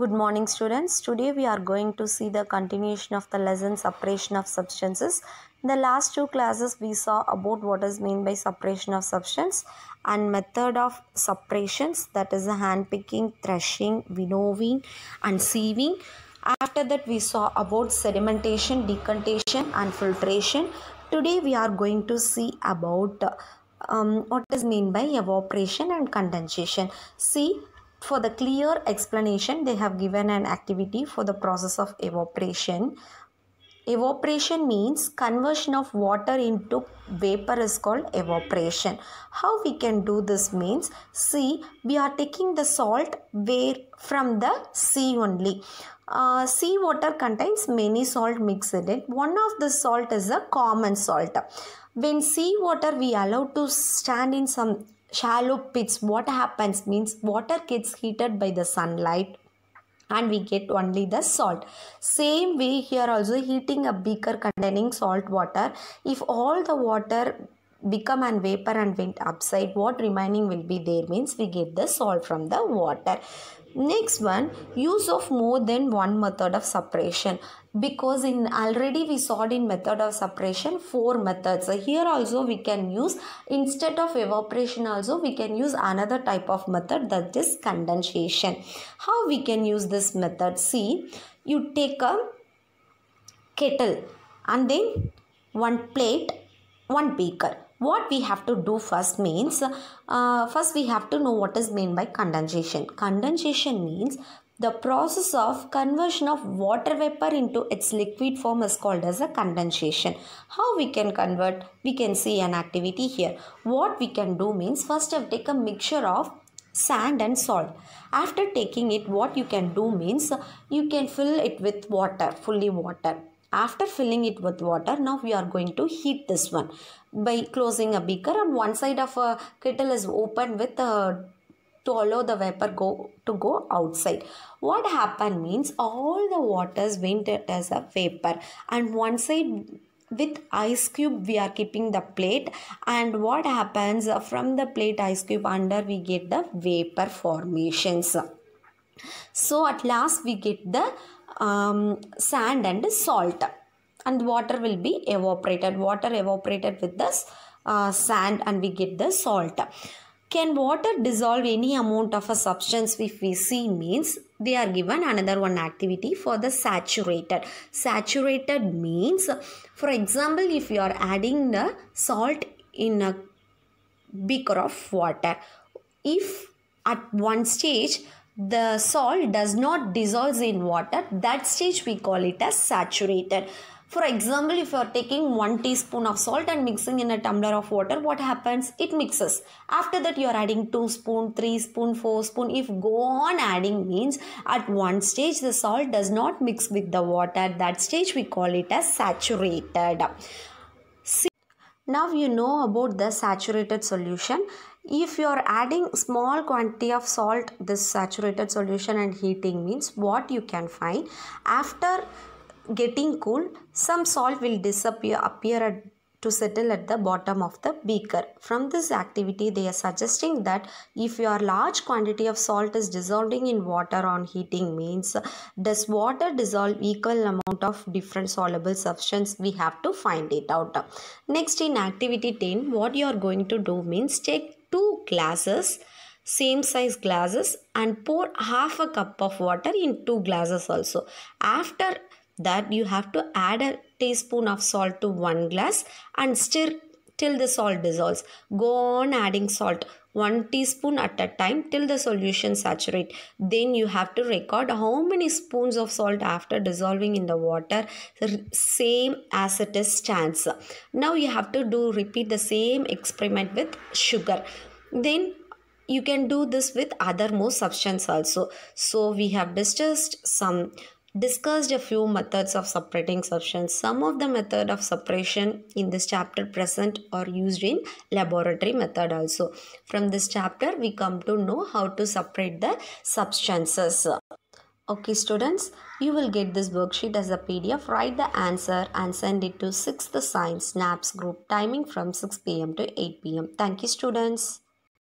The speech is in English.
Good morning students. Today we are going to see the continuation of the lesson separation of substances. In the last two classes we saw about what is meant by separation of substance and method of separations that is hand picking, threshing, winnowing and sieving. After that we saw about sedimentation, decantation and filtration. Today we are going to see about um, what is meant by evaporation and condensation. See for the clear explanation, they have given an activity for the process of evaporation. Evaporation means conversion of water into vapor is called evaporation. How we can do this means, see, we are taking the salt where from the sea only. Uh, sea water contains many salt mixed in it. One of the salt is a common salt. When sea water we allow to stand in some shallow pits what happens means water gets heated by the sunlight and we get only the salt same way here also heating a beaker containing salt water if all the water become an vapor and went upside what remaining will be there means we get the salt from the water Next one, use of more than one method of separation because in already we saw in method of separation four methods so here also we can use instead of evaporation also we can use another type of method that is condensation how we can use this method see you take a kettle and then one plate one beaker what we have to do first means uh, first we have to know what is meant by condensation condensation means the process of conversion of water vapor into its liquid form is called as a condensation. How we can convert? We can see an activity here. What we can do means first have take a mixture of sand and salt. After taking it what you can do means you can fill it with water, fully water after filling it with water, now we are going to heat this one by closing a beaker and one side of a kettle is open with a to allow the vapor go to go outside what happened means all the waters went as a vapor and one side with ice cube we are keeping the plate and what happens uh, from the plate ice cube under we get the vapor formations so at last we get the um, sand and salt and water will be evaporated water evaporated with the uh, sand and we get the salt can water dissolve any amount of a substance if we see means they are given another one activity for the saturated saturated means for example if you are adding the salt in a beaker of water if at one stage the salt does not dissolve in water that stage we call it as saturated for example if you are taking 1 teaspoon of salt and mixing in a tumbler of water what happens it mixes after that you are adding 2 spoon 3 spoon 4 spoon if go on adding means at one stage the salt does not mix with the water at that stage we call it as saturated now you know about the saturated solution if you are adding small quantity of salt this saturated solution and heating means what you can find after getting cool some salt will disappear appear at to settle at the bottom of the beaker. From this activity, they are suggesting that if your large quantity of salt is dissolving in water on heating means, does water dissolve equal amount of different soluble substance? We have to find it out. Next in activity 10, what you are going to do means take two glasses same size glasses and pour half a cup of water in two glasses also after that you have to add a teaspoon of salt to one glass and stir till the salt dissolves go on adding salt 1 teaspoon at a time till the solution saturate then you have to record how many spoons of salt after dissolving in the water same as it is stands now you have to do repeat the same experiment with sugar then you can do this with other more substance also so we have discussed some discussed a few methods of separating substance some of the method of separation in this chapter present or used in laboratory method also from this chapter we come to know how to separate the substances okay students you will get this worksheet as a pdf write the answer and send it to 6th science snaps group timing from 6 pm to 8 pm thank you students